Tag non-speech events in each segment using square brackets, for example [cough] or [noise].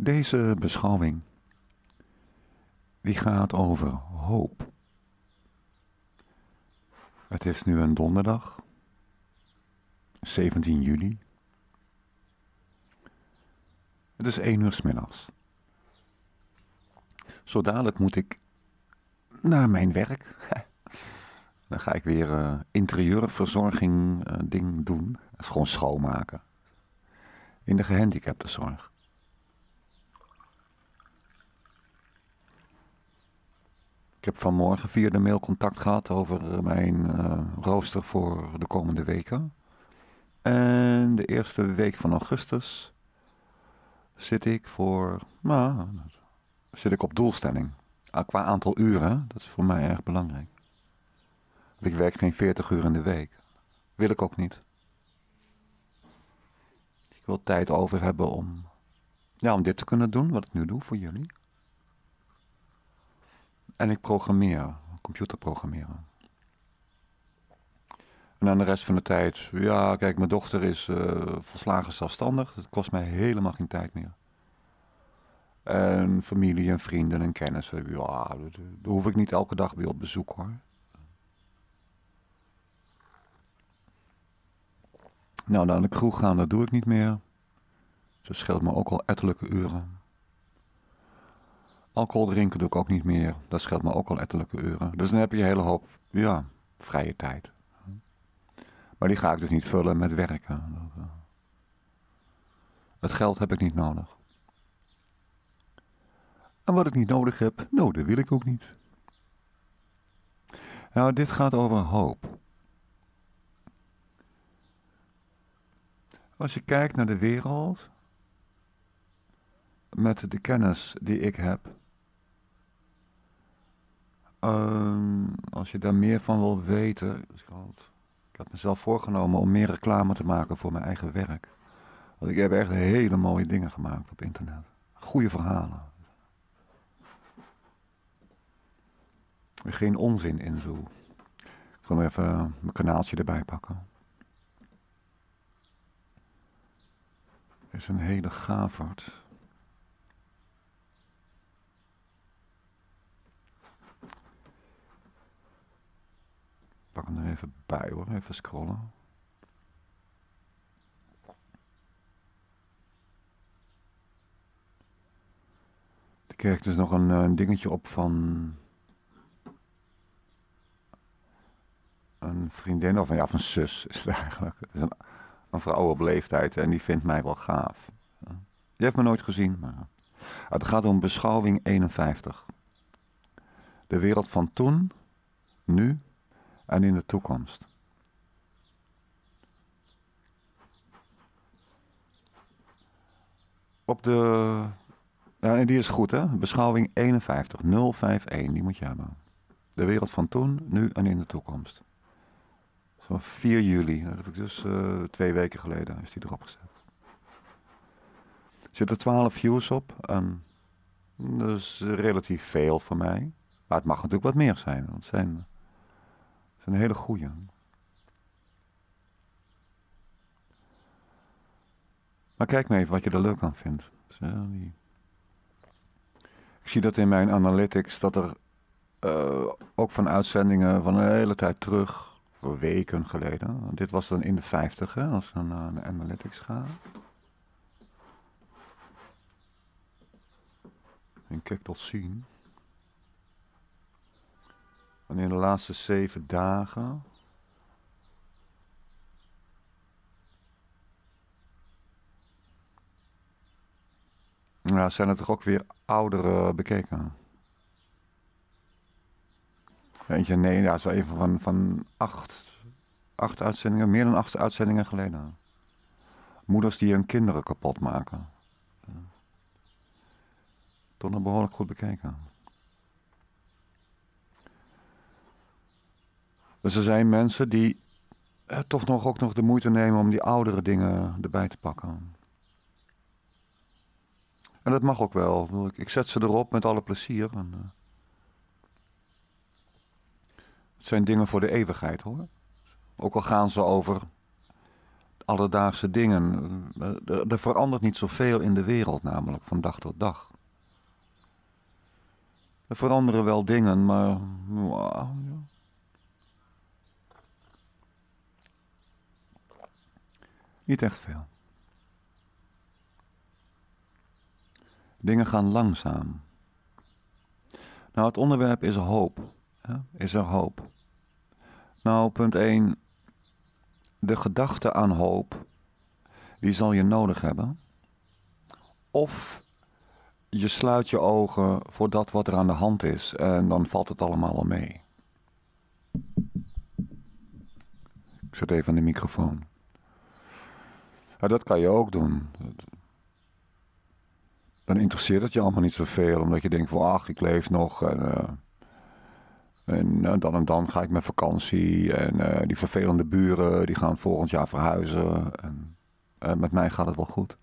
Deze beschouwing die gaat over hoop. Het is nu een donderdag, 17 juli. Het is 1 uur s middags. Zo dadelijk moet ik naar mijn werk. [laughs] Dan ga ik weer uh, interieurverzorging eh, ding doen. Dat is gewoon schoonmaken. In de gehandicaptenzorg. heb vanmorgen via de mail contact gehad over eh, mijn eh, rooster voor de komende weken. En de eerste week van augustus zit ik voor. Nou, zit ik op doelstelling. Ah, qua aantal uren, dat is voor mij erg belangrijk. Ik werk geen 40 uur in de week. Wil ik ook niet. Ik wil tijd over hebben om, ja, om dit te kunnen doen, wat ik nu doe voor jullie. En ik programmeer, computer programmeren. En dan de rest van de tijd, ja, kijk, mijn dochter is uh, volslagen zelfstandig. Dat kost mij helemaal geen tijd meer. En familie en vrienden en kennissen, eh, ja, eh, daar hoef ik niet elke dag weer op bezoek hoor. Nou, naar de kroeg gaan, dat doe ik niet meer. Dat scheelt me ook al ettelijke uren alcohol drinken doe ik ook niet meer. Dat scheelt me ook al etterlijke uren. Dus dan heb je een hele hoop ja, vrije tijd. Maar die ga ik dus niet vullen met werken. Eh, het geld heb ik niet nodig. En wat ik niet nodig heb, nodig dat wil ik ook niet. Nou, dit gaat over hoop. Als je kijkt naar de wereld, met de kennis die ik heb, Ehm, als je daar meer van wil weten, ik had mezelf voorgenomen om meer reclame te maken voor mijn eigen werk. Want ik heb echt hele mooie dingen gemaakt op internet. Goede verhalen. geen onzin in zo. Ik zal even mijn kanaaltje erbij pakken. Het is een hele gaverd. pak hem er even bij hoor, even scrollen. Ik kreeg dus nog eh, een, dingetje op van een vriendin of, een, ja, van zus is het eigenlijk. een, een, vrouw op leeftijd en die vindt mij wel gaaf. Die heeft me nooit gezien, maar... Het gaat om beschouwing 51. De wereld van toen, nu en in de toekomst. Op de. Ja, die is goed, hè? Beschouwing 51, 051, die moet je hebben. De wereld van toen, nu en in de toekomst. Van 4 juli, dat heb ik dus eh, twee weken geleden, is die erop gezet. Er zitten 12 views op. En dat is relatief veel voor mij. Maar het mag natuurlijk wat meer zijn, want het zijn is een hele goeie. Maar kijk maar even wat je er leuk aan vindt. Ik zie dat in mijn analytics dat er eh, ook van uitzendingen van een hele tijd terug, voor weken geleden. Dit was dan in de 50 als we naar de analytics gaan. En kijk tot zien. En in de laatste zeven dagen Ja, zijn er toch ook weer ouderen bekeken? Eentje, nee, dat is wel even van, van acht, acht uitzendingen, meer dan acht uitzendingen geleden. Moeders die hun kinderen kapot maken. Toch nog behoorlijk goed bekeken. Dus er zijn mensen die eh, toch nog, ook nog de moeite nemen om die oudere dingen erbij te pakken. En dat mag ook wel. Ik zet ze erop met alle plezier. En, eh, het zijn dingen voor de eeuwigheid hoor. Ook al gaan ze over alledaagse dingen. Er, eh, eh, er verandert niet zoveel in de wereld namelijk van dag tot dag. Er veranderen wel dingen, maar Niet echt veel. Dingen gaan langzaam. Nou, het onderwerp is hoop. Is er hoop? Nou, punt 1. De gedachte aan hoop, die zal je nodig hebben. Of je sluit je ogen voor dat wat er aan de hand is en dan valt het allemaal wel mee. Ik zet even aan de microfoon dat kan je ook doen. Dan interesseert het je allemaal niet zoveel, omdat je denkt van ach, ik leef nog. En, eh, en eh, dan en dan ga ik met vakantie. En eh, die vervelende buren die gaan volgend jaar verhuizen. En met mij gaat het wel goed.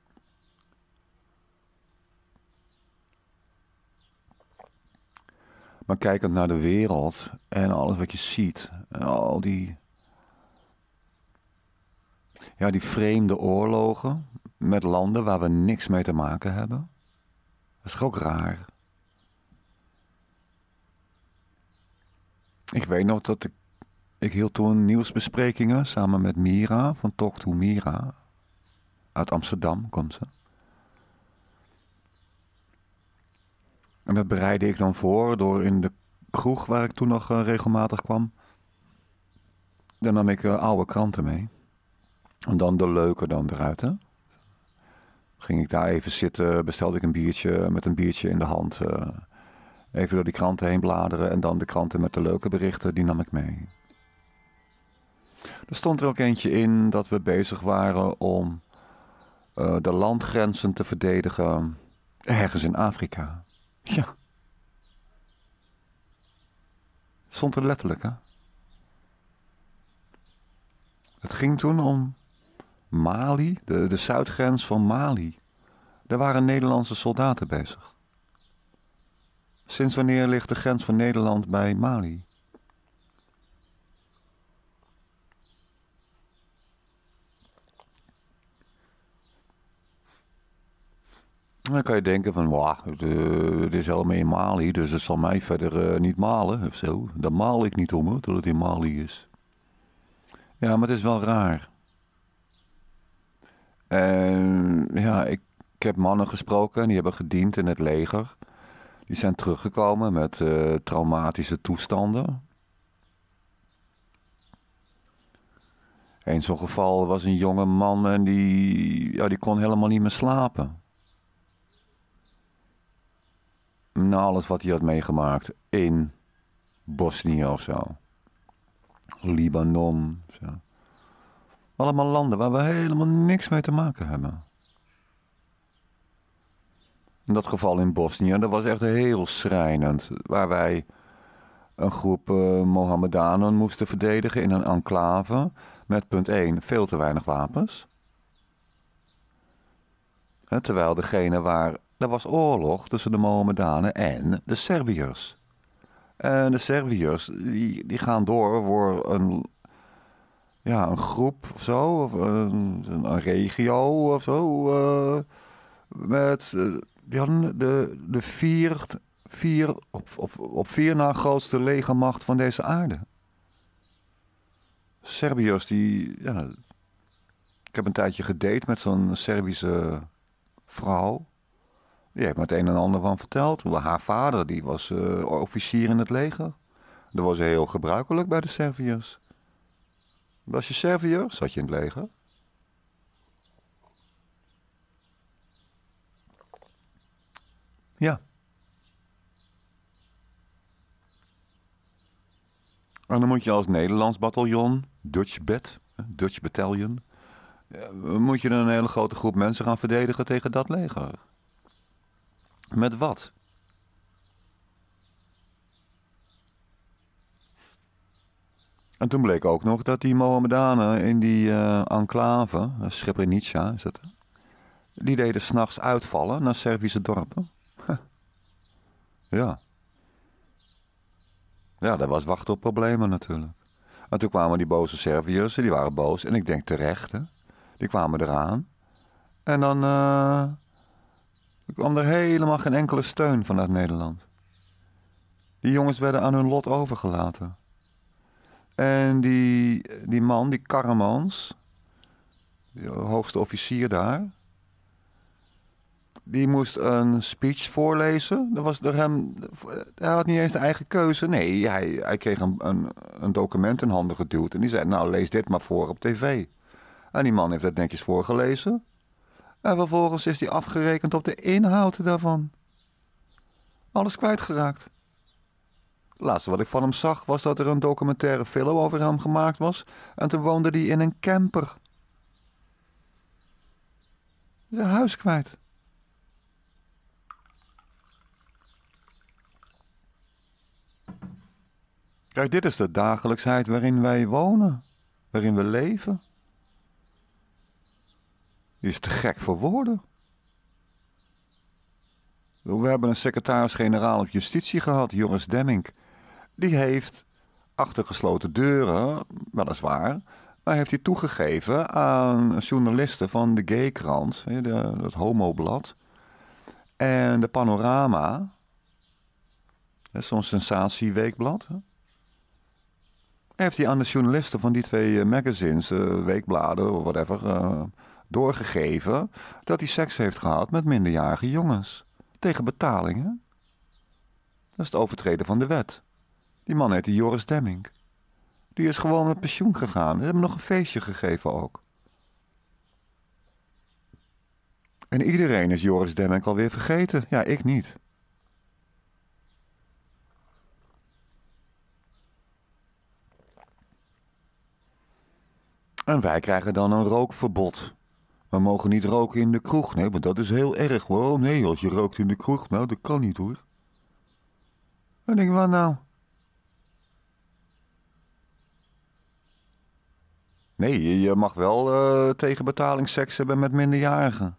Maar kijkend naar de wereld en alles wat je ziet en al die ja, die vreemde oorlogen met landen waar we niks mee te maken hebben. Dat is toch ook raar? Ik weet nog dat ik, ik hield toen nieuwsbesprekingen samen met Mira van Talk to Mira. Uit Amsterdam komt ze. En dat bereidde ik dan voor door in de kroeg waar ik toen nog eh, regelmatig kwam. Daar nam ik eh, oude kranten mee. En dan de leuke dan eruit, hè? Ging ik daar even zitten, bestelde ik een biertje met een biertje in de hand. Eh, even door die kranten heen bladeren en dan de kranten met de leuke berichten, die nam ik mee. Er stond er ook eentje in dat we bezig waren om eh, de landgrenzen te verdedigen ergens in Afrika. Ja. Stond er letterlijk, hè? Het ging toen om Mali, de, de zuidgrens van Mali. Daar waren Nederlandse soldaten bezig. Sinds wanneer ligt de grens van Nederland bij Mali? Dan kan je denken van, wauw, eh, het is helemaal in Mali, dus het zal mij verder eh, niet malen of zo. Daar maal ik niet om hoor, dat het in Mali is. Ja, maar het is wel raar. En ehm, ja, ik, heb mannen gesproken, die hebben gediend in het leger. Die zijn teruggekomen met eh, traumatische toestanden. In zo'n geval was een jonge man en die, ja, die kon helemaal niet meer slapen. Na alles wat hij had meegemaakt in Bosnië of zo. Libanon. Zo. Allemaal landen waar we helemaal niks mee te maken hebben. In dat geval in Bosnië, dat was echt heel schrijnend. Waar wij een groep eh, Mohammedanen moesten verdedigen in een enclave. Met punt 1, veel te weinig wapens. terwijl degene waar. Er was oorlog tussen de Mohammedanen en de Serviërs. En de Serviërs die, die gaan door voor een ja, een groep of zo, of eh, een, een regio of zo. Eh, met, uh, de, de vier, vier, op, op, op vier na grootste legermacht van deze aarde. Serbiërs die. Ja, ik heb een tijdje gedate met zo'n Servische vrouw. Die heeft me het een en ander van verteld. Haar vader die was officier in het leger. Dat was heel gebruikelijk bij de Serviërs. Was je Serviër? Zat je in het leger? Ja. En dan moet je als Nederlands bataljon, Dutch Bat, Dutch Battalion, eh, moet je een hele grote groep mensen gaan verdedigen tegen dat leger. Met wat? En toen bleek ook nog dat die Mohammedanen in die eh, enclave, eh, Srebrenica is dat, die deden s'nachts uitvallen naar Servische dorpen. Ja. Ja, dat was wachten op problemen natuurlijk. En toen kwamen die boze Serviërs, die waren boos. En ik denk terecht, hè. Die kwamen eraan. En dan eh, kwam er helemaal geen enkele steun vanuit Nederland. Die jongens werden aan hun lot overgelaten. En die, die man, die Karremans, de hoogste officier daar, die moest een speech voorlezen. Dat was door hem, hij had niet eens de eigen keuze. Nee, hij, hij kreeg een, een, een, document in handen geduwd. En die zei, nou lees dit maar voor op tv. En die man heeft dat netjes voorgelezen. En vervolgens is hij afgerekend op de inhoud daarvan. Alles kwijtgeraakt laatste wat ik van hem zag was dat er een documentaire film over hem gemaakt was en toen woonde hij in een camper. Zijn huis kwijt. Kijk, dit is de dagelijksheid waarin wij wonen, waarin we leven. Die is te gek voor woorden. We hebben een secretaris-generaal op justitie gehad, Joris Demming die heeft achter gesloten deuren, weliswaar, maar heeft hij toegegeven aan journalisten van de Gaykrant, dat homoblad, en de Panorama, zo'n sensatieweekblad, heeft hij aan de journalisten van die twee eh, magazines, eh, weekbladen of whatever, eh, doorgegeven dat hij seks heeft gehad met minderjarige jongens. Tegen betalingen. Dat is het overtreden van de wet. Die man heette Joris Demming. Die is gewoon met pensioen gegaan. Ze hebben nog een feestje gegeven ook. En iedereen is Joris Demming alweer vergeten. Ja, ik niet. En wij krijgen dan een rookverbod. We mogen niet roken in de kroeg. Nee, maar dat is heel erg. Oh nee, als je rookt in de kroeg, nou, dat kan niet hoor. En ik denk, wat nou? Nee, je mag wel uh, eh, tegen betaling seks hebben met minderjarigen.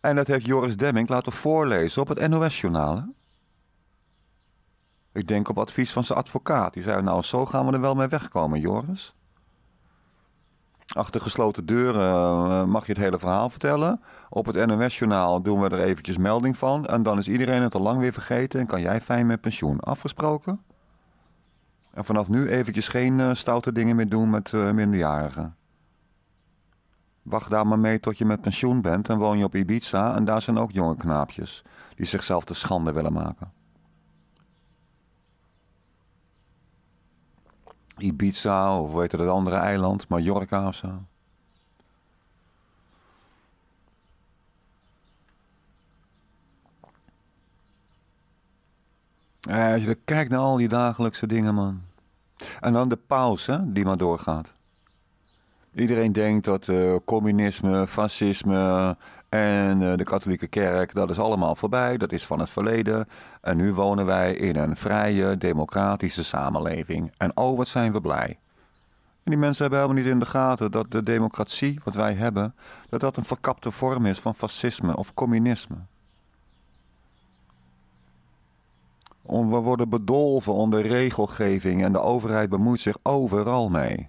En dat heeft Joris Demming laten voorlezen op het NOS-journaal. Ik denk op advies van zijn advocaat. Die zei, nou zo gaan we er wel mee wegkomen, Joris. Achter gesloten deuren eh, mag je het hele verhaal vertellen. Op het NOS-journaal doen we er eventjes melding van. En dan is iedereen het al lang weer vergeten en kan jij fijn met pensioen. Afgesproken? En vanaf nu eventjes geen eh, stoute dingen meer doen met eh, minderjarigen. Wacht daar maar mee tot je met pensioen bent en woon je op Ibiza en daar zijn ook jonge knaapjes die zichzelf te schande willen maken. Ibiza of weet het, het andere eiland, Mallorca of zo. Eh, als je kijkt naar al die dagelijkse dingen, man. En dan de pauze die maar doorgaat. Iedereen denkt dat eh, communisme, fascisme en eh, de katholieke kerk, dat is allemaal voorbij, dat is van het verleden. En nu wonen wij in een vrije, democratische samenleving. En oh, wat zijn we blij. En die mensen hebben helemaal niet in de gaten dat de democratie, wat wij hebben, dat dat een verkapte vorm is van fascisme of communisme. We worden bedolven onder regelgeving en de overheid bemoeit zich overal mee.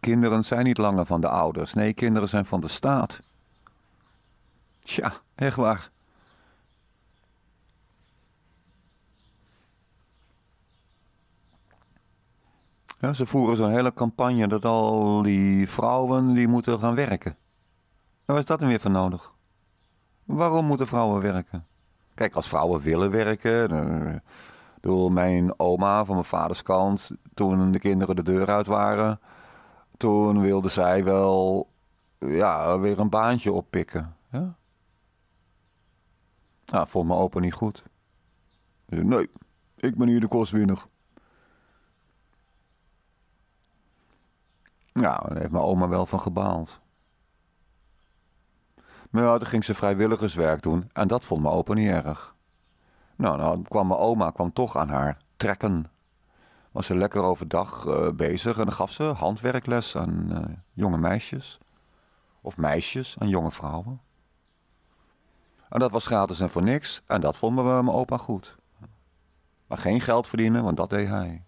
Kinderen zijn niet langer van de ouders. Nee, kinderen zijn van de staat. Tja, echt waar. ze voeren zo'n hele campagne dat al die vrouwen die moeten gaan werken. En waar is dat dan weer voor nodig? Waarom moeten vrouwen werken? Kijk, als vrouwen willen werken. Dan, eh, door mijn oma van mijn vaders kant, toen de kinderen de deur uit waren, toen wilde zij wel ja, weer een baantje oppikken. Ja? Nou, vond mijn opa niet goed. nee, ik ben hier de kostwinner. Nou, daar heeft mijn oma wel van gebaald. Maar toen ging ze vrijwilligerswerk doen en dat vond mijn opa niet erg. Nou, nou kwam mijn oma kwam toch aan haar trekken. Was ze lekker overdag uh, bezig en dan gaf ze handwerkles aan eh, jonge meisjes. Of meisjes aan jonge vrouwen. En dat was gratis en voor niks en dat vond mijn opa goed. Maar geen geld verdienen, want dat deed hij.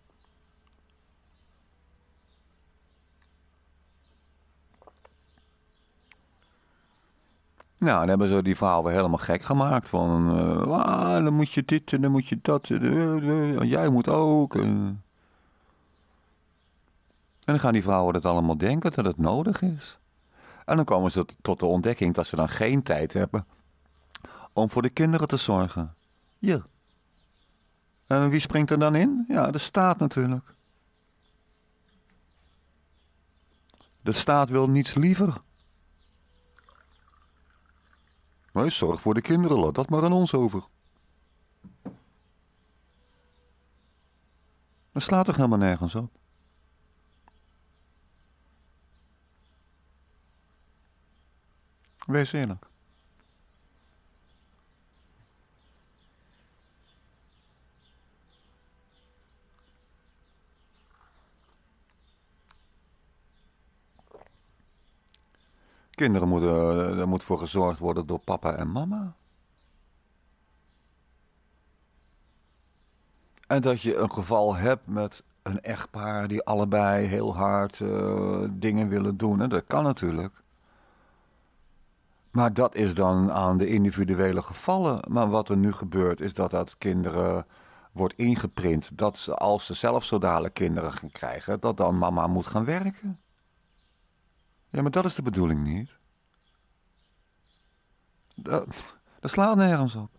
Nou, dan hebben ze die vrouwen weer helemaal gek gemaakt. Van, eh, ah, dan moet je dit en dan moet je dat. Uh, jij moet ook. En dan gaan die vrouwen dat allemaal denken dat het nodig is. En dan komen ze tot de ontdekking dat ze dan geen tijd hebben om voor de kinderen te zorgen. Ja. En wie springt er dan in? Ja, de staat natuurlijk. De staat wil niets liever maar zorg voor de kinderen, laat dat maar aan ons over. Dat slaat toch helemaal nergens op? Wees eerlijk. Kinderen moeten, eh, er moet voor gezorgd worden door papa en mama. En dat je een geval hebt met een echtpaar die allebei heel hard eh, dingen willen doen. dat kan natuurlijk. Maar dat is dan aan de individuele gevallen. Maar wat er nu gebeurt is dat dat kinderen wordt ingeprint. Dat ze als ze zelf zo dadelijk kinderen gaan krijgen, dat dan mama moet gaan werken. Ja, maar dat is de bedoeling niet. Dat, dat slaat nergens op.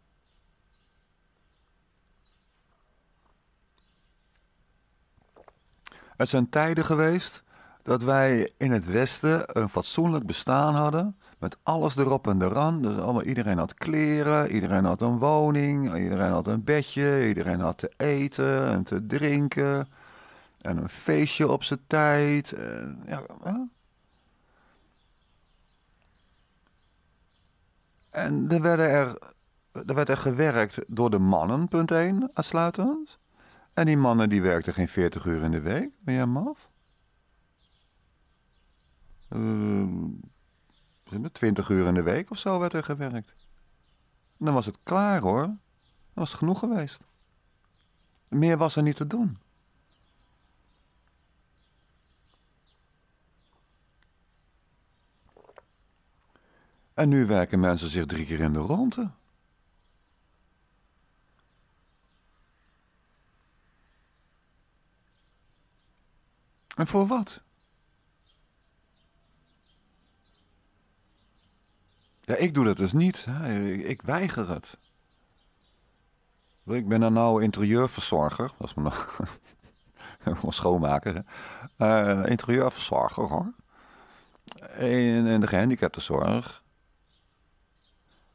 Het zijn tijden geweest dat wij in het Westen een fatsoenlijk bestaan hadden. Met alles erop en eraan. Dus allemaal, iedereen had kleren, iedereen had een woning, iedereen had een bedje, iedereen had te eten en te drinken. En een feestje op zijn tijd. ja, En er, werden er, er werd er gewerkt door de mannen, punt 1, uitsluitend. En die mannen die werkten geen 40 uur in de week. Ben jij maf? Uh, eh, 20 uur in de week of zo werd er gewerkt. En dan was het klaar hoor. Dan was het genoeg geweest. Meer was er niet te doen. En nu werken mensen zich drie keer in de ronde. En voor wat? Ja, ik doe dat dus niet. Hè. Ik weiger het. Ik ben een nou interieurverzorger. Dat is mijn [laughs] schoonmaker. Hè. Eh, interieurverzorger hoor. In, in de gehandicaptenzorg.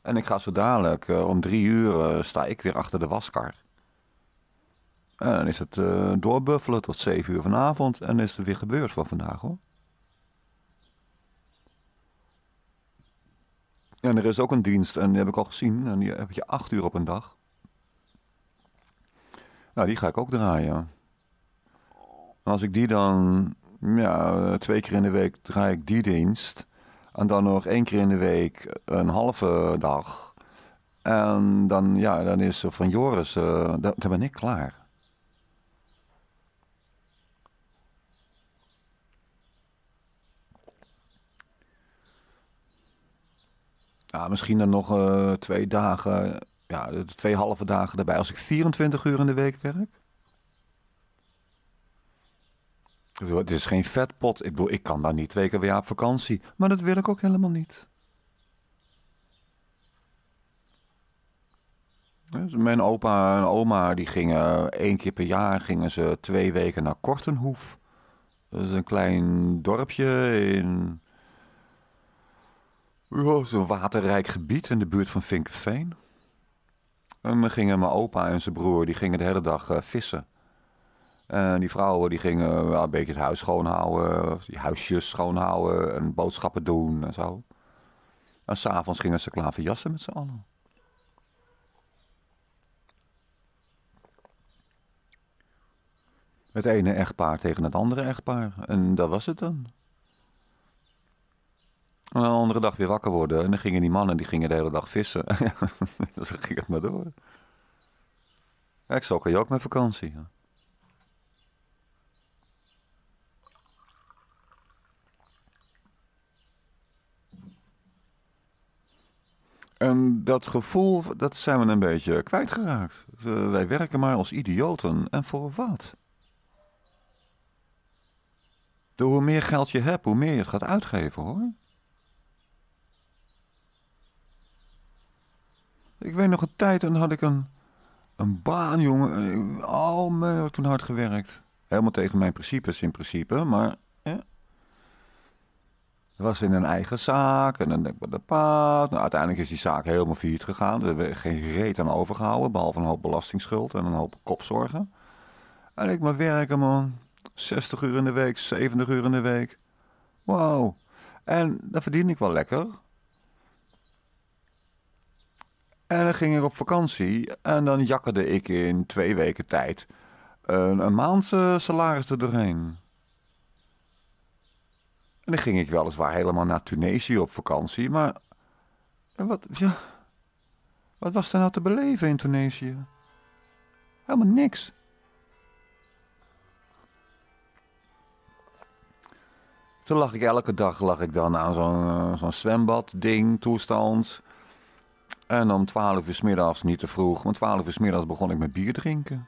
En ik ga zo dadelijk, eh, om drie uur, eh, sta ik weer achter de waskar. En dan is het eh, doorbuffelen tot zeven uur vanavond en is het weer gebeurd van vandaag hoor. En er is ook een dienst, en die heb ik al gezien, en die heb je acht uur op een dag. Nou, die ga ik ook draaien. En als ik die dan, ja, twee keer in de week draai ik die dienst. En dan nog één keer in de week een halve dag. En dan, ja, dan is er van Joris, uh, dan ben ik klaar. Ja, misschien dan nog eh, twee dagen, ja, twee halve dagen erbij. Als ik 24 uur in de week werk, het is geen vetpot. Ik bedoel, ik kan daar niet twee keer per op vakantie. Maar dat wil ik ook helemaal niet. Dus mijn opa en oma die gingen één keer per jaar gingen ze twee weken naar Kortenhoef. Dat is een klein dorpje in zo'n waterrijk gebied in de buurt van Vinkerveen. En dan gingen mijn opa en zijn broer die gingen de hele dag eh, vissen. En eh, die vrouwen die gingen eh, een beetje het huis schoonhouden, die huisjes schoonhouden en boodschappen doen en zo. En s'avonds gingen ze klaverjassen met z'n allen. Het ene echtpaar tegen het andere echtpaar. En dat was het dan. En een andere dag weer wakker worden. En dan gingen die mannen die gingen de hele dag vissen. Zo [laughs] ging het maar door. Ik zag je ook met vakantie. Ja. En dat gevoel, dat zijn we een beetje kwijtgeraakt. wij werken maar als idioten. En voor wat? Door hoe meer geld je hebt, hoe meer je gaat uitgeven, hoor. Ik weet nog een tijd, toen had ik een, een baan, jongen. Al mijn toen hard gewerkt. Helemaal tegen mijn principes in principe, maar dat was in een eigen zaak en dan denk ik, dat paard. Nou, uiteindelijk is die zaak helemaal failliet gegaan. Er hebben geen reet aan overgehouden, behalve een hoop belastingsschuld en een hoop kopzorgen. En ik maar werken, man. 60 uur in de week, 70 uur in de week. Wauw. En dat verdiende ik wel lekker. En dan ging ik op vakantie en dan jakkerde ik in twee weken tijd een, een maand salaris er en dan ging ik weliswaar helemaal naar Tunesië op vakantie, maar wat, ja, wat was er nou te beleven in Tunesië? Helemaal niks. Toen lag ik elke dag lag ik dan aan zo'n eh, zo'n zwembad-ding, toestand. En om twaalf uur s middags, niet te vroeg, want twaalf uur s middags begon ik met bier drinken.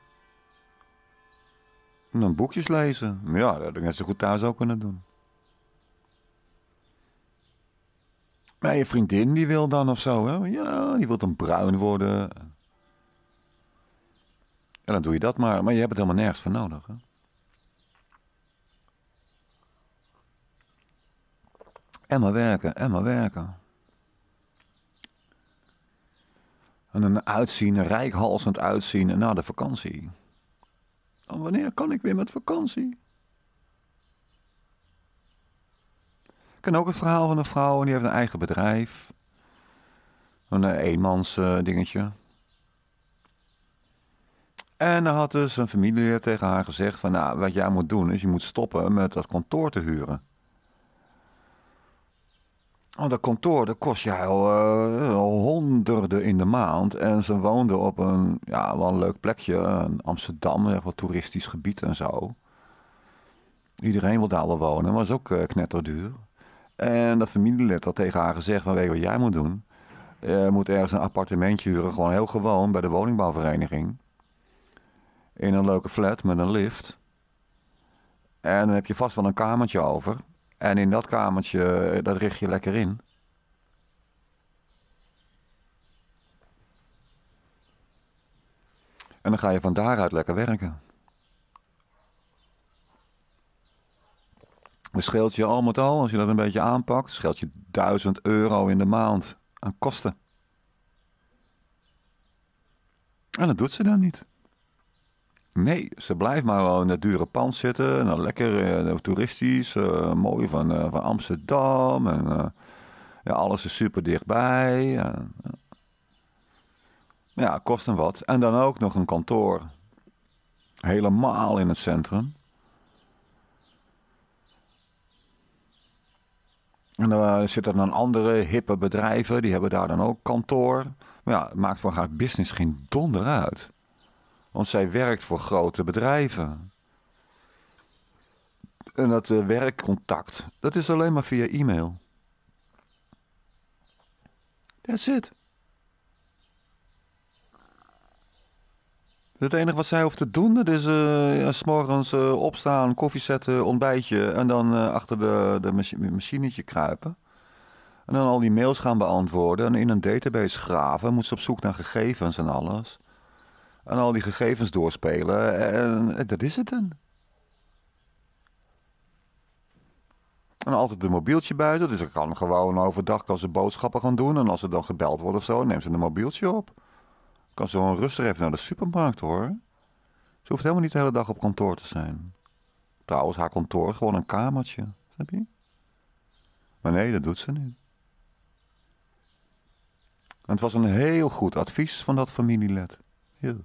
En dan boekjes lezen. Ja, dat had ik net zo goed thuis ook kunnen doen. Maar je vriendin die wil dan of zo, hè? Ja, die wil dan bruin worden. Ja, dan doe je dat maar. Maar je hebt het helemaal nergens voor nodig, hè? En maar werken, en maar werken. En een uitzien, een rijkhalsend uitzien na de vakantie. wanneer kan ik weer met vakantie? Ik ken ook het verhaal van een vrouw en die heeft een eigen bedrijf. Een eh, eenmans eh, dingetje. En dan had dus een familie tegen haar gezegd van... Nou, wat jij moet doen is je moet stoppen met dat kantoor te huren. Want dat kantoor, dat kost jij al, eh, honderden in de maand. En ze woonde op een, ja, wel een leuk plekje. in Amsterdam, echt wat toeristisch gebied en zo. Iedereen wil daar wel wonen, maar is ook knetterduur. En dat familielid had tegen haar gezegd: van, Weet je wat jij moet doen? Je eh, moet ergens een appartementje huren, gewoon heel gewoon bij de woningbouwvereniging. In een leuke flat met een lift. En dan heb je vast wel een kamertje over. En in dat kamertje, eh, dat richt je lekker in. En dan ga je van daaruit lekker werken. Het scheelt je al met al, als je dat een beetje aanpakt, scheelt je 1000 euro in de maand aan kosten. En dat doet ze dan niet. Nee, ze blijft maar wel in het dure pand zitten. dan nou, lekker eh, nou, toeristisch, eh, mooi van, eh, van Amsterdam. En ja, alles is super dichtbij. ja, kost hem wat. En dan ook nog een kantoor. Helemaal in het centrum. En dan eh, zitten dan andere hippe bedrijven, die hebben daar dan ook kantoor. Maar ja, het maakt voor haar business geen donder uit. Want zij werkt voor grote bedrijven. En dat eh, werkcontact, dat is alleen maar via e-mail. That's it. Het enige wat zij hoeft te doen, is dus, uh, eh, s morgens eh, opstaan, koffie zetten, ontbijtje en dan eh, achter de, de machinetje kruipen. En dan al die mails gaan beantwoorden en in een database graven. Moet ze op zoek naar gegevens en alles. En al die gegevens doorspelen en, dat is het dan. En altijd een mobieltje buiten, dus ik kan gewoon overdag als ze boodschappen gaan doen. En als ze dan gebeld wordt of zo, neemt ze een mobieltje op kan zo rustig even naar de supermarkt hoor. Ze hoeft helemaal niet de hele dag op kantoor te zijn. Trouwens, haar kantoor gewoon een kamertje, snap je? Maar nee, dat doet ze niet. het was een heel goed advies van dat familieled. Heel.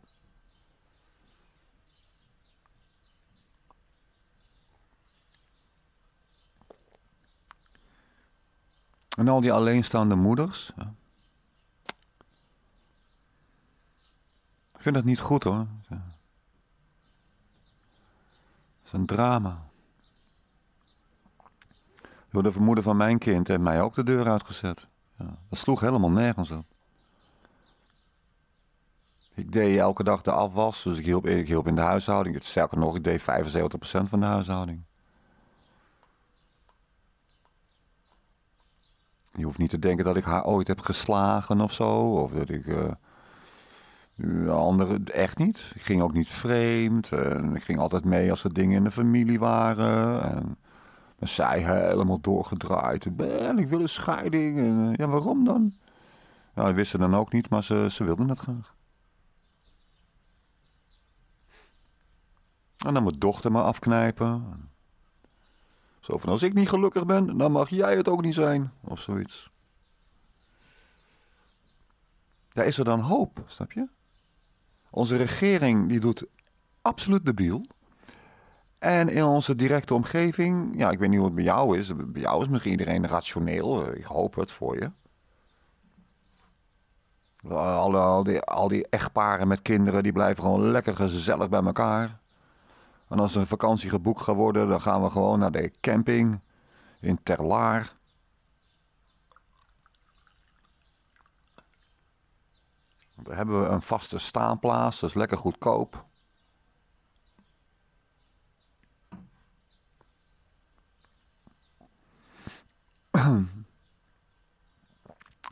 En al die alleenstaande moeders. Ja. vind dat niet goed hoor. Het is een drama. Door de vermoeden van mijn kind heeft mij ook de deur uitgezet. Ja, dat sloeg helemaal nergens op. Ik deed elke dag de afwas, dus ik hielp, in de huishouding. Sterker nog, ik deed 75% van de huishouding. Je hoeft niet te denken dat ik haar ooit heb geslagen of zo. Of dat ik eh, andere, echt niet. Ik ging ook niet vreemd. En eh, ik ging altijd mee als er dingen in de familie waren. En, en zij helemaal doorgedraaid. Ben, ik wil een scheiding. En, eh, ja, waarom dan? Ja, dat wisten ze dan ook niet, maar ze, ze wilden het graag. En dan mijn dochter maar afknijpen. Zo van, als ik niet gelukkig ben, dan mag jij het ook niet zijn. Of zoiets. Daar is er dan hoop, snap je? Onze regering die doet absoluut debiel. En in onze directe omgeving, ja, ik weet niet hoe het bij jou is. Bij jou is misschien iedereen rationeel. Eh, ik hoop het voor je. Eh, al, al, die, al die echtparen met kinderen, die blijven gewoon lekker gezellig bij elkaar. En als er een vakantie geboekt gaat worden, dan gaan we gewoon naar de camping in Terlaar. Dan hebben we een vaste staanplaats, dat is lekker goedkoop. Maar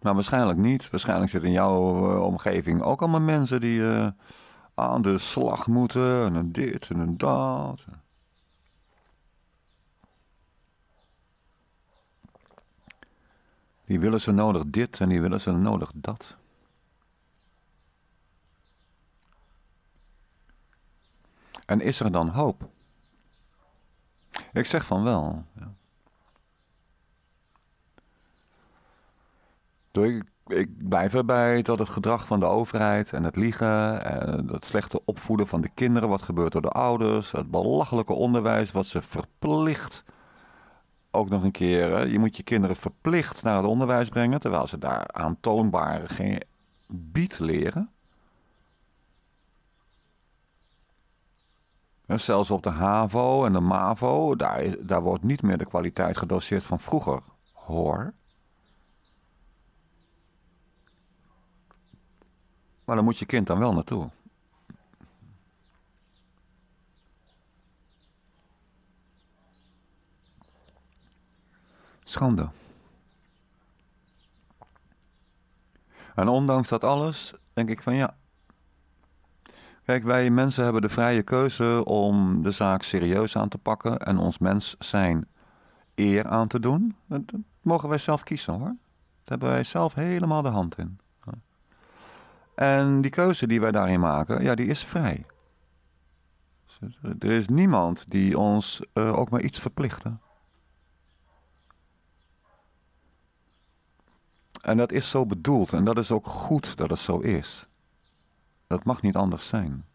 nou, waarschijnlijk niet. Waarschijnlijk zitten in jouw eh, omgeving ook allemaal mensen die eh, aan de slag moeten. En dit en dat. Die willen ze nodig dit en die willen ze nodig dat. En is er dan hoop? Ik zeg van wel. Ja. Ik, ik, blijf erbij dat het gedrag van de overheid en het liegen, en het slechte opvoeden van de kinderen, wat gebeurt door de ouders, het belachelijke onderwijs, wat ze verplicht. Ook nog een keer, je moet je kinderen verplicht naar het onderwijs brengen, terwijl ze daar aantoonbaar geen bied leren. zelfs op de HAVO en de MAVO, daar, daar wordt niet meer de kwaliteit gedoseerd van vroeger, hoor. Maar dan moet je kind dan wel naartoe. Schande. En ondanks dat alles, denk ik van ja, Kijk, wij mensen hebben de vrije keuze om de zaak serieus aan te pakken en ons mens zijn eer aan te doen. Dat mogen wij zelf kiezen hoor. Daar hebben wij zelf helemaal de hand in. En die keuze die wij daarin maken, ja, die is vrij. Dus er is niemand die ons eh, ook maar iets verplichten. En dat is zo bedoeld en dat is ook goed dat het zo is. Dat mag niet anders zijn.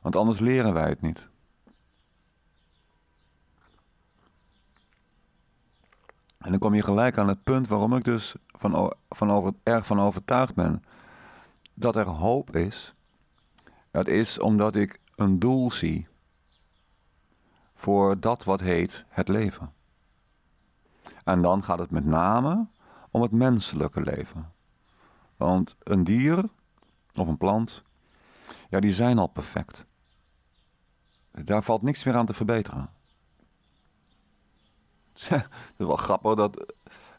Want anders leren wij het niet. En dan kom je gelijk aan het punt waarom ik dus van, van over, erg van overtuigd ben dat er hoop is. Dat is omdat ik een doel zie voor dat wat heet het leven. En dan gaat het met name om het menselijke leven. Want een dier of een plant, ja, die zijn al perfect. Daar valt niks meer aan te verbeteren. het is wel grappig dat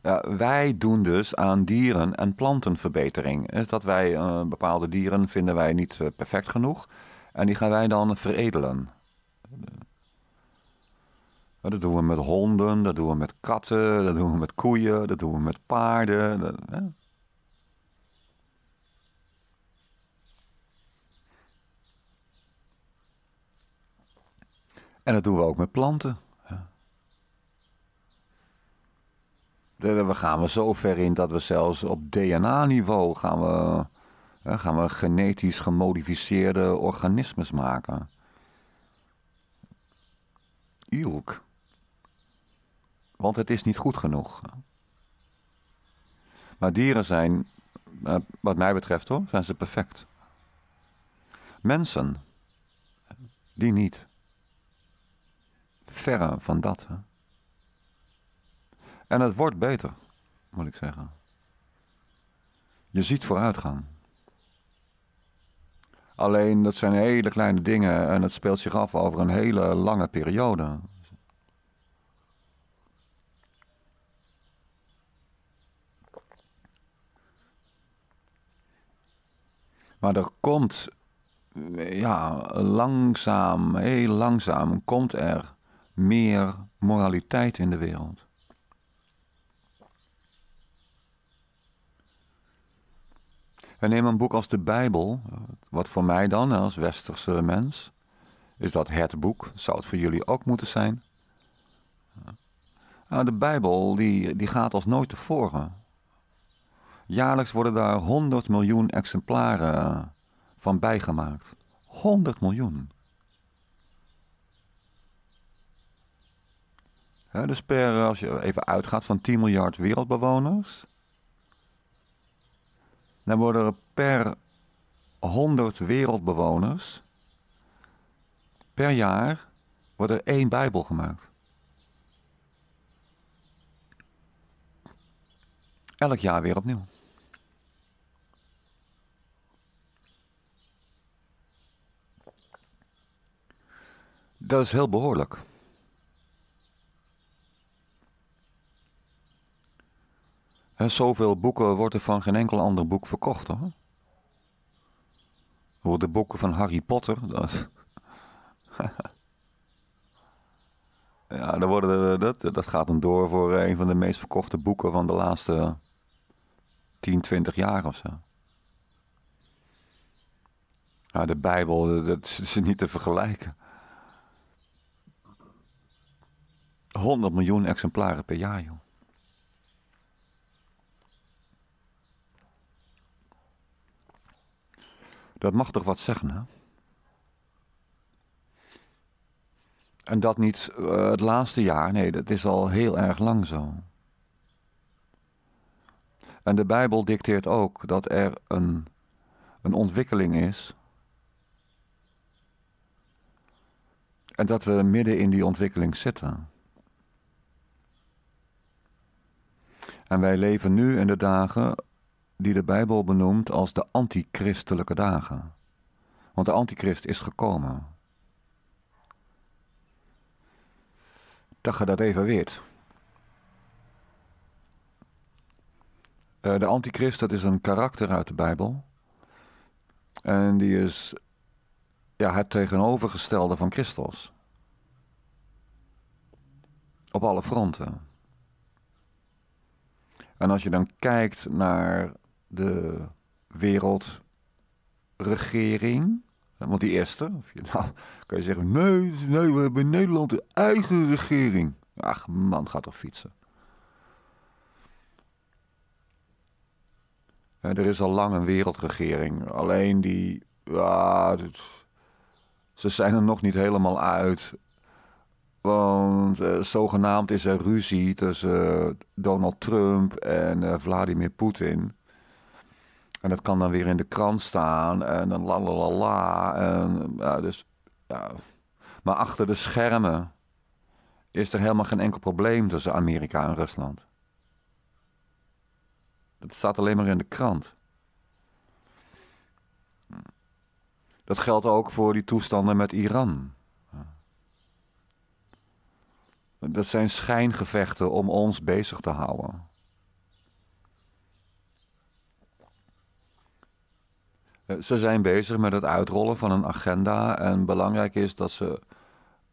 ja, wij doen dus aan dieren en planten verbetering. dat wij eh, bepaalde dieren vinden wij niet eh, perfect genoeg en die gaan wij dan veredelen. dat doen we met honden, dat doen we met katten, dat doen we met koeien, dat doen we met paarden. ja. En dat doen we ook met planten. We gaan we zo ver in dat we zelfs op DNA-niveau gaan we, gaan we genetisch gemodificeerde organismes maken. Ielk. Want het is niet goed genoeg. Maar dieren zijn, eh, wat mij betreft hoor, zijn ze perfect. Mensen, die niet verre van dat. Hè? En het wordt beter, moet ik zeggen. Je ziet vooruitgang. Alleen dat zijn hele kleine dingen en het speelt zich af over een hele lange periode. Maar er komt, ja, langzaam, heel langzaam, komt er meer moraliteit in de wereld. We nemen een boek als de Bijbel, wat voor mij dan als westerse mens, is dat het boek, zou het voor jullie ook moeten zijn. Nou, de Bijbel die, die gaat als nooit tevoren. Jaarlijks worden daar 100 miljoen exemplaren van bijgemaakt. 100 miljoen. dus per, eh, als je even uitgaat van 10 miljard wereldbewoners, dan worden er per 100 wereldbewoners per jaar wordt er één Bijbel gemaakt. Elk jaar weer opnieuw. Dat is heel behoorlijk. zoveel boeken worden er van geen enkel ander boek verkocht hoor. Hoor de boeken van Harry Potter, dat. [laughs] ja, daar worden eh, dat, dat gaat dan door voor eh, een van de meest verkochte boeken van de laatste 10, 20 jaar of zo. de Bijbel, dat is niet te vergelijken. 100 miljoen exemplaren per jaar, joh. Dat mag toch wat zeggen, hè? En dat niet eh, het laatste jaar, nee, dat is al heel erg lang zo. En de Bijbel dicteert ook dat er een, een ontwikkeling is. En dat we midden in die ontwikkeling zitten. En wij leven nu in de dagen die de Bijbel benoemt als de antichristelijke dagen. Want de antichrist is gekomen. Dag je dat even weet. Eh, de antichrist, dat is een karakter uit de Bijbel. En die is ja, het tegenovergestelde van Christus. Op alle fronten. En als je dan kijkt naar de wereldregering. Want die eerste, nou, kan je zeggen, nee, nee, we hebben in Nederland de eigen regering. Ach man, gaat toch fietsen. er is al lang een wereldregering. Alleen die, ja, ze zijn er nog niet helemaal uit. Want eh, zogenaamd is er ruzie tussen eh, Donald Trump en eh, Vladimir Poetin. En dat kan dan weer in de krant staan en dan la la la dus, ja. Maar achter de schermen is er helemaal geen enkel probleem tussen Amerika en Rusland. Dat staat alleen maar in de krant. Dat geldt ook voor die toestanden met Iran. Dat zijn schijngevechten om ons bezig te houden. Eh, ze zijn bezig met het uitrollen van een agenda. En belangrijk is dat ze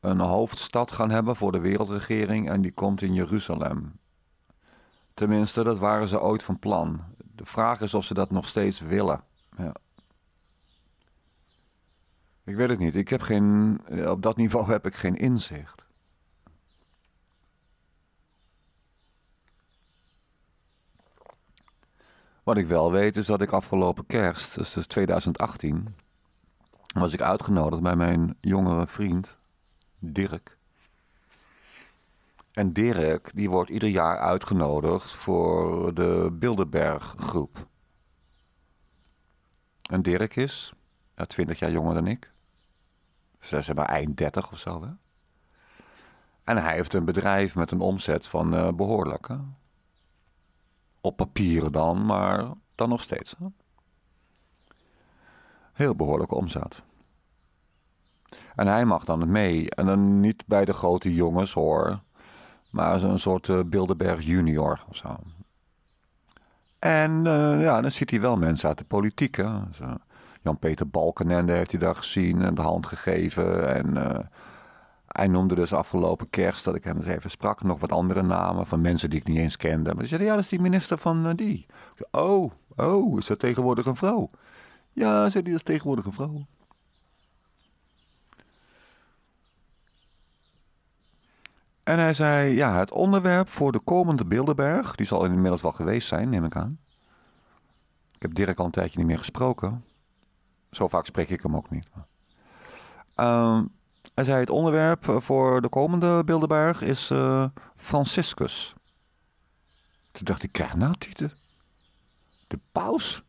een hoofdstad gaan hebben voor de wereldregering. En die komt in Jeruzalem. Tenminste, dat waren ze ooit van plan. De vraag is of ze dat nog steeds willen. Ja. Ik weet het niet. Ik heb geen, eh, op dat niveau heb ik geen inzicht. Wat ik wel weet is dat ik afgelopen kerst, dus, dus 2018, was ik uitgenodigd bij mijn jongere vriend Dirk. En Dirk, die wordt ieder jaar uitgenodigd voor de Bilderberg groep. En Dirk is ja, 20 jaar jonger dan ik. Dus zijn maar eind 30 of zo. Hè? En hij heeft een bedrijf met een omzet van uh, behoorlijk. Op papieren dan, maar dan nog steeds. Heel behoorlijke omzet. En hij mag dan mee. En dan niet bij de grote jongens hoor. Maar een soort eh, Bilderberg junior of zo. En eh, ja, dan ziet hij wel mensen uit de politiek. Jan-Peter Balkenende heeft hij daar gezien en de hand gegeven. En eh, hij noemde dus afgelopen kerst dat ik hem eens even sprak. Nog wat andere namen van mensen die ik niet eens kende. Maar die zeiden, ja, dat is die minister van eh, die. oh, oh, is dat tegenwoordig een vrouw? Ja, zei die, dat is tegenwoordig een vrouw. En hij zei, ja, het onderwerp voor de komende Bilderberg, die zal inmiddels wel geweest zijn, neem ik aan. Ik heb Dirk al een tijdje niet meer gesproken. Zo vaak spreek ik hem ook niet. Um, hij zei het onderwerp voor de komende Bilderberg is uh, Franciscus. Toen dacht ik, Carnatite? Nou, de paus?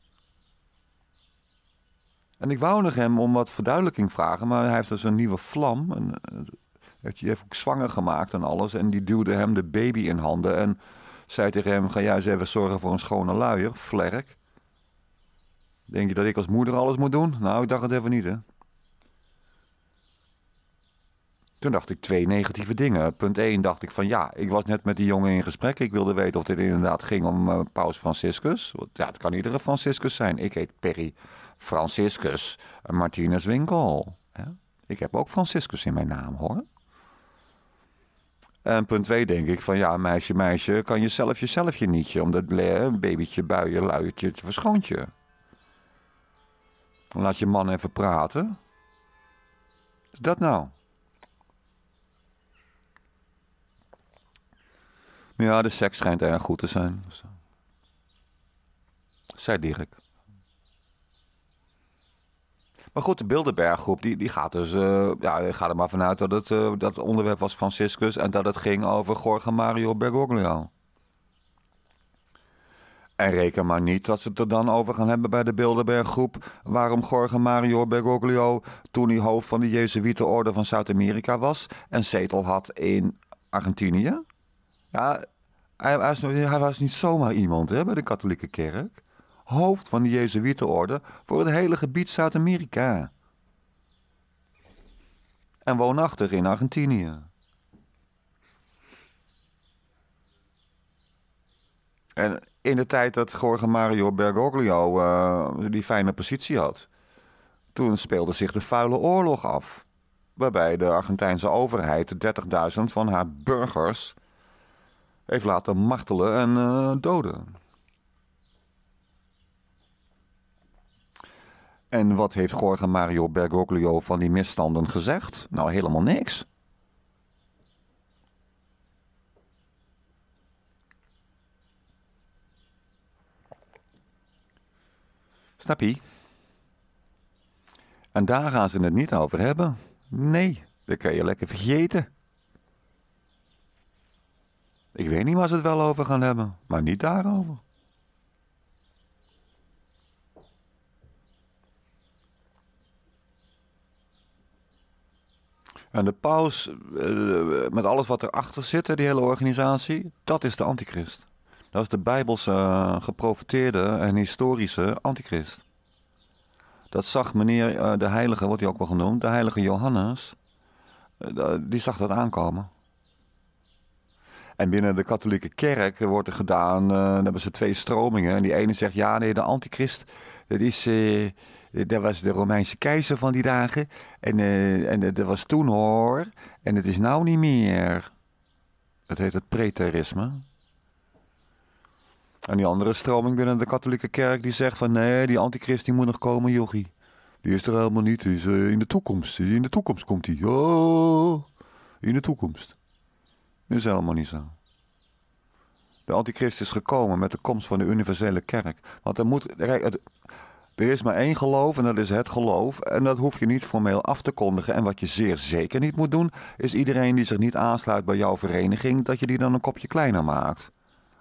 En ik wou nog hem om wat verduidelijking vragen, maar hij heeft dus een nieuwe vlam. En, eh, die heeft ook zwanger gemaakt en alles. En die duwde hem de baby in handen en zei tegen hem, ga jij eens even zorgen voor een schone luier, vlerk. Denk je dat ik als moeder alles moet doen? Nou, ik dacht het even niet, hè. Toen dacht ik twee negatieve dingen. Punt 1 dacht ik van ja, ik was net met die jongen in gesprek. Ik wilde weten of dit inderdaad ging om eh, Paus Franciscus. Ja, het kan iedere Franciscus zijn. Ik heet Perry Franciscus Martinez Winkel. Ik heb ook Franciscus in mijn naam hoor. En punt 2 denk ik van ja, meisje, meisje, kan je zelf jezelf je nietje. Omdat babytje, buien, luiertje, verschoontje. Laat je man even praten. Is dat nou? Ja, de seks schijnt erg goed te zijn. Zei Dirk. Maar goed, de Bilderberggroep die, die gaat dus. Eh, ja, ga er maar vanuit dat het, eh, dat onderwerp was Franciscus. en dat het ging over Jorge Mario Bergoglio. En reken maar niet dat ze het er dan over gaan hebben bij de Bilderberggroep. waarom Jorge Mario Bergoglio. toen hij hoofd van de Jezuïetenorde van Zuid-Amerika was. en zetel had in Argentinië. Ja, hij was, niet zomaar iemand hè, bij de katholieke kerk. Hoofd van de Jezuïetenorde voor het hele gebied Zuid-Amerika. En woonachtig in Argentinië. En in de tijd dat Jorge Mario Bergoglio eh, die fijne positie had, toen speelde zich de vuile oorlog af. Waarbij de Argentijnse overheid 30.000 van haar burgers heeft laten martelen en eh, doden. En wat heeft Jorge Mario Bergoglio van die misstanden gezegd? Nou, helemaal niks. Snap je? En daar gaan ze het niet over hebben. Nee, dat kan je lekker vergeten. Ik weet niet waar ze het wel over gaan hebben, maar niet daarover. En de paus, eh, met alles wat erachter zit, die hele organisatie, dat is de antichrist. Dat is de bijbelse, eh, geprofiteerde en historische antichrist. Dat zag meneer eh, de heilige, wordt hij ook wel genoemd, de heilige Johannes, die zag dat aankomen. En binnen de katholieke kerk wordt er gedaan, eh, dan hebben ze twee stromingen. En die ene zegt, ja nee, de antichrist, dat is... Eh, dat was de Romeinse keizer van die dagen. En, eh, en dat was toen hoor. En het is nou niet meer. Dat heet het preterisme. En die andere stroming binnen de katholieke kerk die zegt van... nee, die antichrist die moet nog komen, jochie. Die is er helemaal niet. Die is in de toekomst. In de toekomst komt hij. Oh, in de toekomst. Dat is helemaal niet zo. De antichrist is gekomen met de komst van de universele kerk. Want er, moet, er is maar één geloof en dat is het geloof. En dat hoef je niet formeel af te kondigen. En wat je zeer zeker niet moet doen, is iedereen die zich niet aansluit bij jouw vereniging, dat je die dan een kopje kleiner maakt.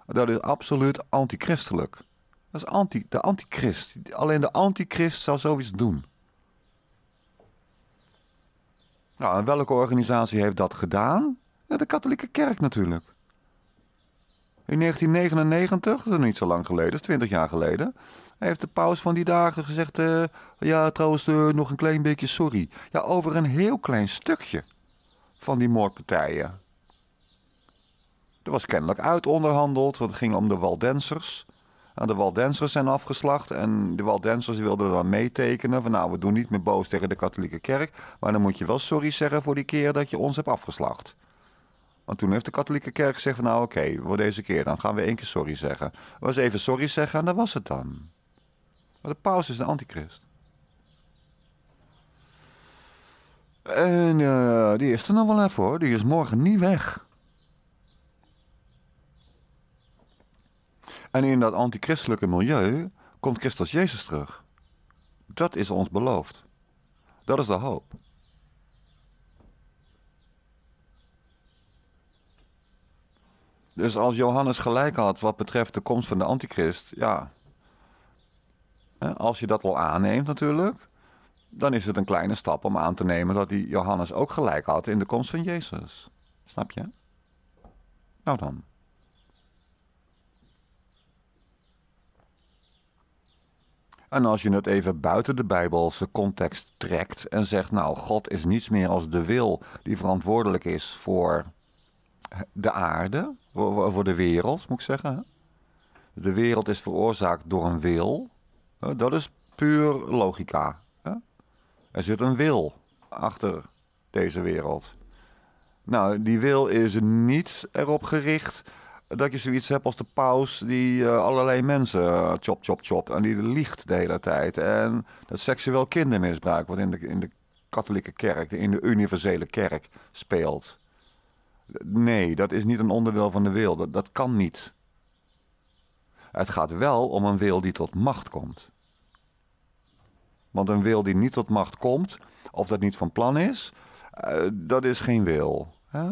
Dat is absoluut antichristelijk. Dat is anti, de antichrist. Alleen de antichrist zou zoiets doen. Nou, en welke organisatie heeft dat gedaan? Ja, de katholieke kerk natuurlijk. In 1999, dat is niet zo lang geleden, dat 20 jaar geleden, heeft de paus van die dagen gezegd: eh, Ja, trouwens, eh, nog een klein beetje sorry. Ja, over een heel klein stukje van die moordpartijen. Er was kennelijk uit onderhandeld, want het ging om de Waldensers. Nou, de Waldensers zijn afgeslacht en de Waldensers wilden dan meetekenen van nou, we doen niet meer boos tegen de katholieke kerk, maar dan moet je wel sorry zeggen voor die keer dat je ons hebt afgeslacht. Want toen heeft de katholieke kerk gezegd: van, Nou, oké, voor deze keer, dan gaan we één keer sorry zeggen. we Was even sorry zeggen en dat was het dan. Maar de paus is de antichrist. En eh, die is er nog wel even hoor. Die is morgen niet weg. En in dat antichristelijke milieu komt Christus Jezus terug. Dat is ons beloofd. Dat is de hoop. Dus als Johannes gelijk had wat betreft de komst van de antichrist, ja, als je dat al aanneemt natuurlijk, dan is het een kleine stap om aan te nemen dat die Johannes ook gelijk had in de komst van Jezus. Snap je? Nou dan. En als je het even buiten de Bijbelse context trekt en zegt, nou, God is niets meer als de wil die verantwoordelijk is voor de aarde, voor, voor de wereld moet ik zeggen. De wereld is veroorzaakt door een wil. Dat is puur logica. Er zit een wil achter deze wereld. Nou, die wil is niet erop gericht dat je zoiets hebt als de paus die eh, allerlei mensen eh, chop, chop, chop. En die liegt de hele tijd. En dat seksueel kindermisbruik wat in de, in de katholieke kerk, in de universele kerk speelt. Nee, dat is niet een onderdeel van de wil. Dat, dat kan niet. Het gaat wel om een wil die tot macht komt. Want een wil die niet tot macht komt, of dat niet van plan is, eh, dat is geen wil. Hè?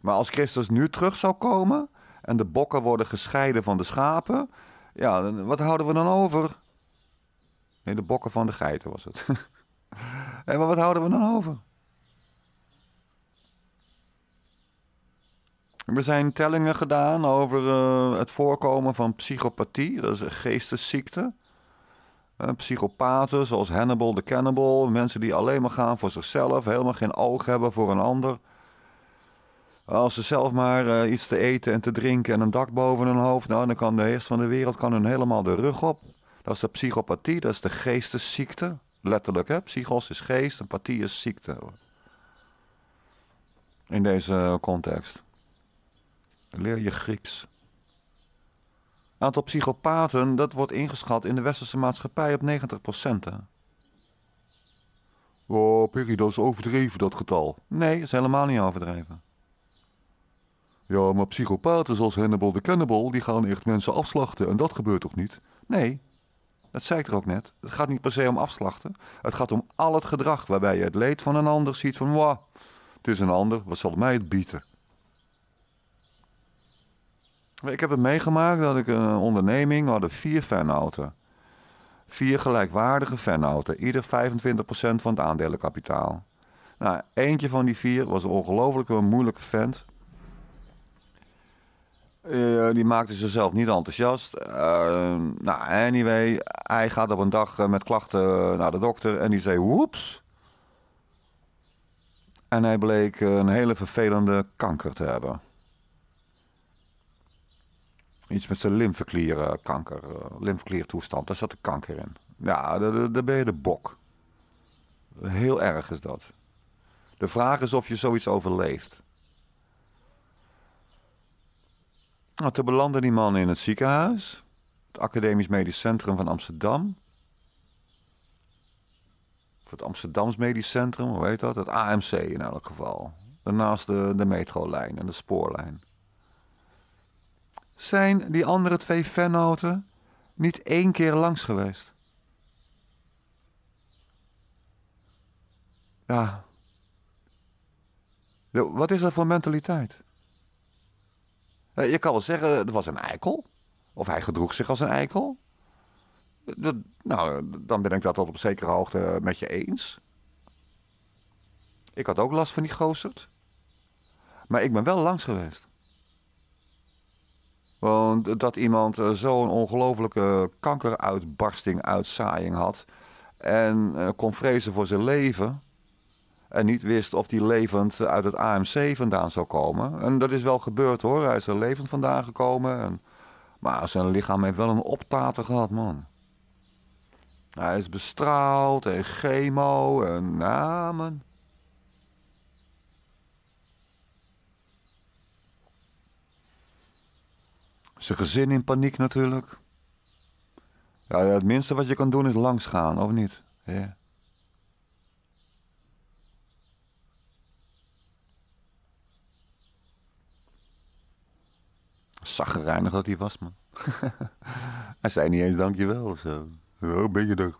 Maar als Christus nu terug zou komen en de bokken worden gescheiden van de schapen, ja, wat houden we dan over? Nee, de bokken van de geiten was het. en [laughs] maar wat houden we dan over? Er zijn tellingen gedaan over eh, het voorkomen van psychopathie, dat is een geestesziekte. Uh, psychopaten zoals Hannibal de Cannibal, mensen die alleen maar gaan voor zichzelf, helemaal geen oog hebben voor een ander. Als ze zelf maar eh, iets te eten en te drinken en een dak boven hun hoofd, nou, dan kan de rest van de wereld kan hun helemaal de rug op. Dat is de psychopathie, dat is de geestesziekte. Letterlijk, hè? Psychos is geest en pathie is ziekte. In deze context. Leer je Grieks. Aantal psychopaten, dat wordt ingeschat in de westerse maatschappij op 90 Oh, Perry, dat is overdreven, dat getal. Nee, is helemaal niet overdreven. Ja, maar psychopaten zoals Hannibal de Cannibal, die gaan echt mensen afslachten. En dat gebeurt toch niet? Nee, dat zei ik er ook net. Het gaat niet per se om afslachten. Het gaat om al het gedrag waarbij je het leed van een ander ziet van... wa, het is een ander, wat zal mij het bieden? Ik heb het meegemaakt dat ik een onderneming we hadden vier fanauten. Vier gelijkwaardige fanauten, ieder 25% van het aandelenkapitaal. Nou, eentje van die vier was een ongelooflijk moeilijke vent. Eh, die maakte zichzelf niet enthousiast. Eh, nou, anyway, hij gaat op een dag eh, met klachten naar de dokter en die zei: Woeps. En hij bleek een hele vervelende kanker te hebben. Iets met zijn lymfeklierkanker, eh, lymfekliertoestand. Daar zat de kanker in. Ja, daar ben je de bok. Heel erg is dat. De vraag is of je zoiets overleeft. Nou, toen belandde die man in het ziekenhuis. Het Academisch Medisch Centrum van Amsterdam. Of het Amsterdams Medisch Centrum, hoe heet dat? Het AMC in elk geval. Daarnaast de, de metrolijn en de spoorlijn. Zijn die andere twee vennoten niet één keer langs geweest? Ja. Wat is dat voor mentaliteit? Je kan wel zeggen, het was een eikel. Of hij gedroeg zich als een eikel. Dat, nou, dan ben ik dat tot op zekere hoogte met je eens. Ik had ook last van die gozerd. Maar ik ben wel langs geweest. Want dat iemand eh, zo'n ongelofelijke kankeruitbarsting, uitzaaiing had. En eh, kon vrezen voor zijn leven. En niet wist of die levend uit het AMC vandaan zou komen. En dat is wel gebeurd hoor. Hij is er levend vandaan gekomen. En... Maar zijn lichaam heeft wel een optater gehad, man. Hij is bestraald en chemo en namen. Nou, Zijn gezin in paniek natuurlijk. Ja, het minste wat je kan doen is langsgaan, of niet? Ja. Zaggerijnig dat hij was, man. [laughs] hij zei niet eens dankjewel of zo. Hoe ben je er?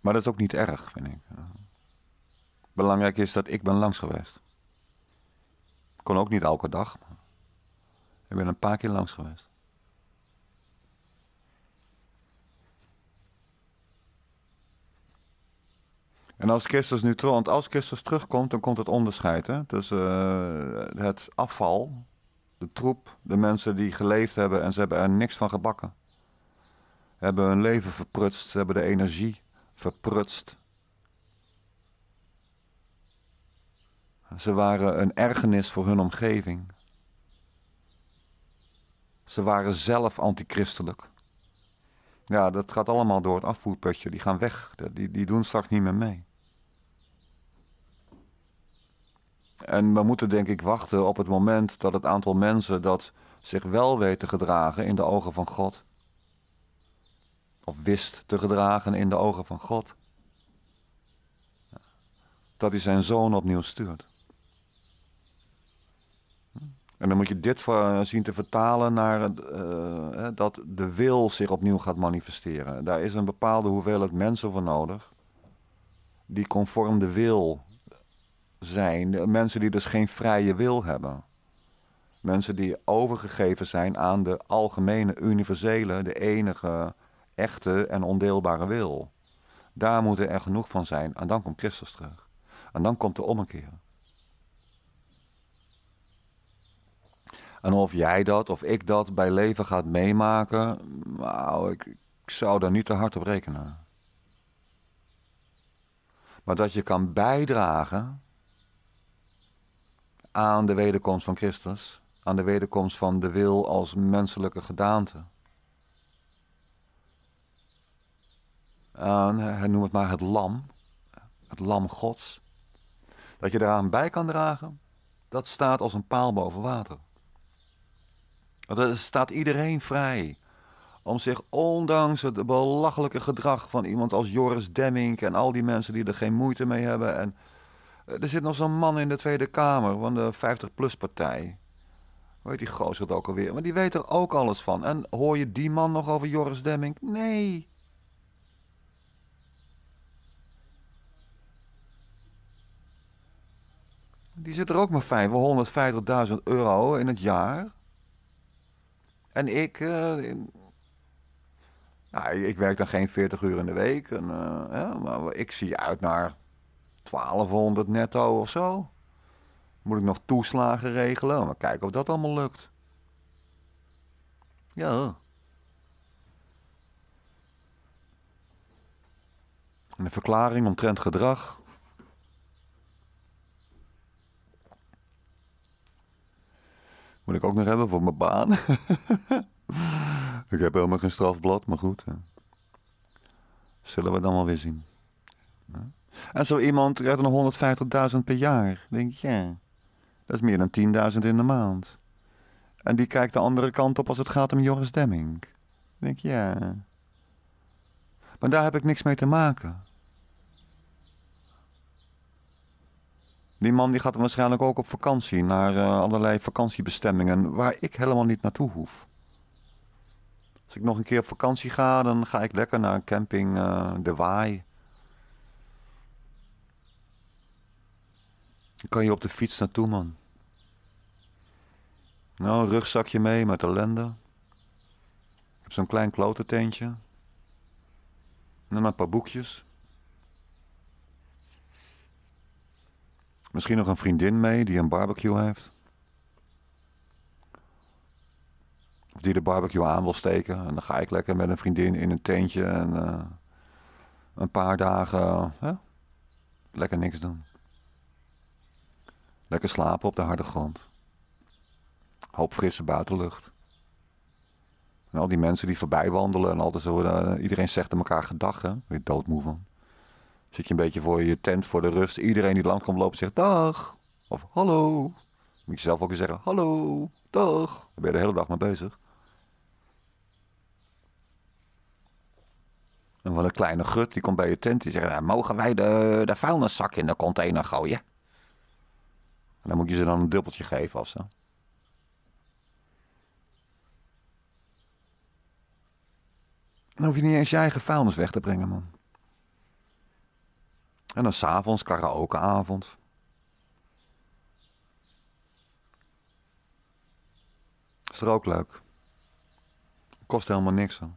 Maar dat is ook niet erg, vind ik. Belangrijk is dat ik ben langs geweest. Kon ook niet elke dag. ik ben een paar keer langs geweest. En als Christus nu want als Christus terugkomt, dan komt het onderscheid hè, tussen eh, het afval, de troep, de mensen die geleefd hebben en ze hebben er niks van gebakken. Hebben hun leven verprutst, ze hebben de energie verprutst. Ze waren een ergernis voor hun omgeving. Ze waren zelf antichristelijk. Ja, dat gaat allemaal door het afvoerputje. Die gaan weg. Die, die doen straks niet meer mee. En we moeten denk ik wachten op het moment dat het aantal mensen dat zich wel weet te gedragen in de ogen van God, of wist te gedragen in de ogen van God, dat hij zijn zoon opnieuw stuurt. En dan moet je dit voor, eh, zien te vertalen naar eh, dat de wil zich opnieuw gaat manifesteren. Daar is een bepaalde hoeveelheid mensen voor nodig die conform de wil zijn. Mensen die dus geen vrije wil hebben. Mensen die overgegeven zijn aan de algemene, universele, de enige, echte en ondeelbare wil. Daar moeten er genoeg van zijn. En dan komt Christus terug. En dan komt de ommekeer. En of jij dat of ik dat bij leven gaat meemaken, nou, ik, ik zou daar niet te hard op rekenen. Maar dat je kan bijdragen aan de wederkomst van Christus, aan de wederkomst van de wil als menselijke gedaante. En eh, noem het maar het lam, het lam Gods. Dat je daaraan bij kan dragen, dat staat als een paal boven water. Er staat iedereen vrij om zich ondanks het belachelijke gedrag van iemand als Joris Demming en al die mensen die er geen moeite mee hebben. En eh, er zit nog zo'n man in de Tweede Kamer van de 50-plus-partij. heet die gozer het ook alweer? Maar die weet er ook alles van. En hoor je die man nog over Joris Demming? Nee. Die zit er ook maar 150.000 euro in het jaar. En ik. Eh, nou, ik werk dan geen 40 uur in de week. En, eh, maar ik zie uit naar 1200 netto of zo. Moet ik nog toeslagen regelen? Maar kijken of dat allemaal lukt. Ja. Een verklaring omtrent gedrag ik ook nog hebben voor mijn baan. [laughs] ik heb helemaal geen strafblad, maar goed. Zullen we dan wel weer zien. En zo iemand krijgt nog 150.000 per jaar. denk je? dat is meer dan 10.000 in de maand. En die kijkt de andere kant op als het gaat om Joris Demming. denk je? ja. Maar daar heb ik niks mee te maken. Die man die gaat waarschijnlijk ook op vakantie naar eh, allerlei vakantiebestemmingen waar ik helemaal niet naartoe hoef. Als ik nog een keer op vakantie ga, dan ga ik lekker naar camping eh, De Waai. Dan kan je op de fiets naartoe, man. Nou, een rugzakje mee met ellende. Ik heb zo'n klein klotenteentje. En dan een paar boekjes. Misschien nog een vriendin mee die een barbecue heeft. Of die de barbecue aan wil steken. En dan ga ik lekker met een vriendin in een tentje en eh, een paar dagen lekker niks doen. Lekker slapen op de harde grond. Hoop frisse buitenlucht. En al die mensen die voorbij wandelen en altijd zo, eh, iedereen zegt aan elkaar gedag, hè? Weer doodmoe van. Zit je een beetje voor je tent, voor de rust. Iedereen die komt lopen zegt dag. Of hallo. Dan moet je zelf ook eens zeggen hallo, dag. Daar ben je de hele dag mee bezig. En van een kleine gut die komt bij je tent. Die zegt, nou, mogen wij de, de vuilniszak in de container gooien? En dan moet je ze dan een dubbeltje geven of zo. Dan hoef je niet eens je eigen vuilnis weg te brengen, man. En dan s'avonds karaokeavond. Is er ook leuk. Kost helemaal niks aan.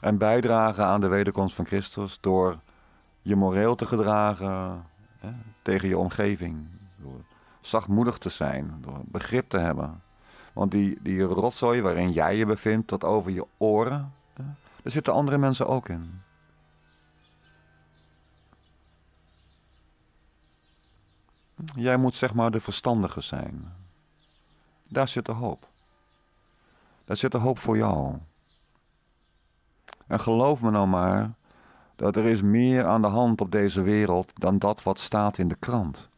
En bijdragen aan de wederkomst van Christus door je moreel te gedragen hè, tegen je omgeving. Door zachtmoedig te zijn, door begrip te hebben. Want die, die rotzooi waarin jij je bevindt tot over je oren, hè, daar zitten andere mensen ook in. Jij moet zeg maar de verstandige zijn. Daar zit de hoop. Daar zit de hoop voor jou. En geloof me nou maar dat er is meer aan de hand op deze wereld dan dat wat staat in de krant.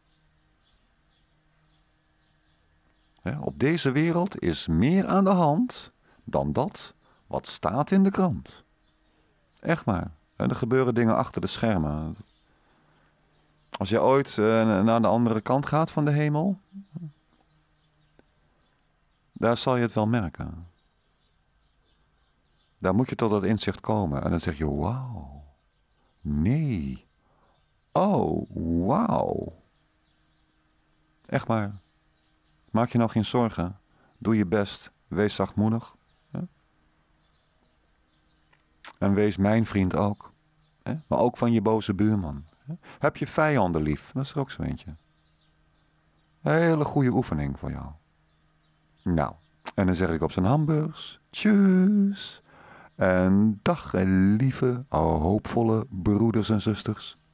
Op deze wereld is meer aan de hand dan dat wat staat in de krant. Echt maar. Er gebeuren dingen achter de schermen. Als je ooit eh, naar de andere kant gaat van de hemel, daar zal je het wel merken. Daar moet je tot dat inzicht komen. En dan zeg je, wauw. Nee. Oh, wauw. Echt maar. Maak je nou geen zorgen. Doe je best. Wees zachtmoedig en wees mijn vriend ook. Hè? Maar ook van je boze buurman. Hè? Heb je vijanden lief? Dat is er ook zo eentje. Hele goede oefening voor jou. Nou, en dan zeg ik op zijn hamburgers, tjus. En dag, eh, lieve, hoopvolle broeders en zusters.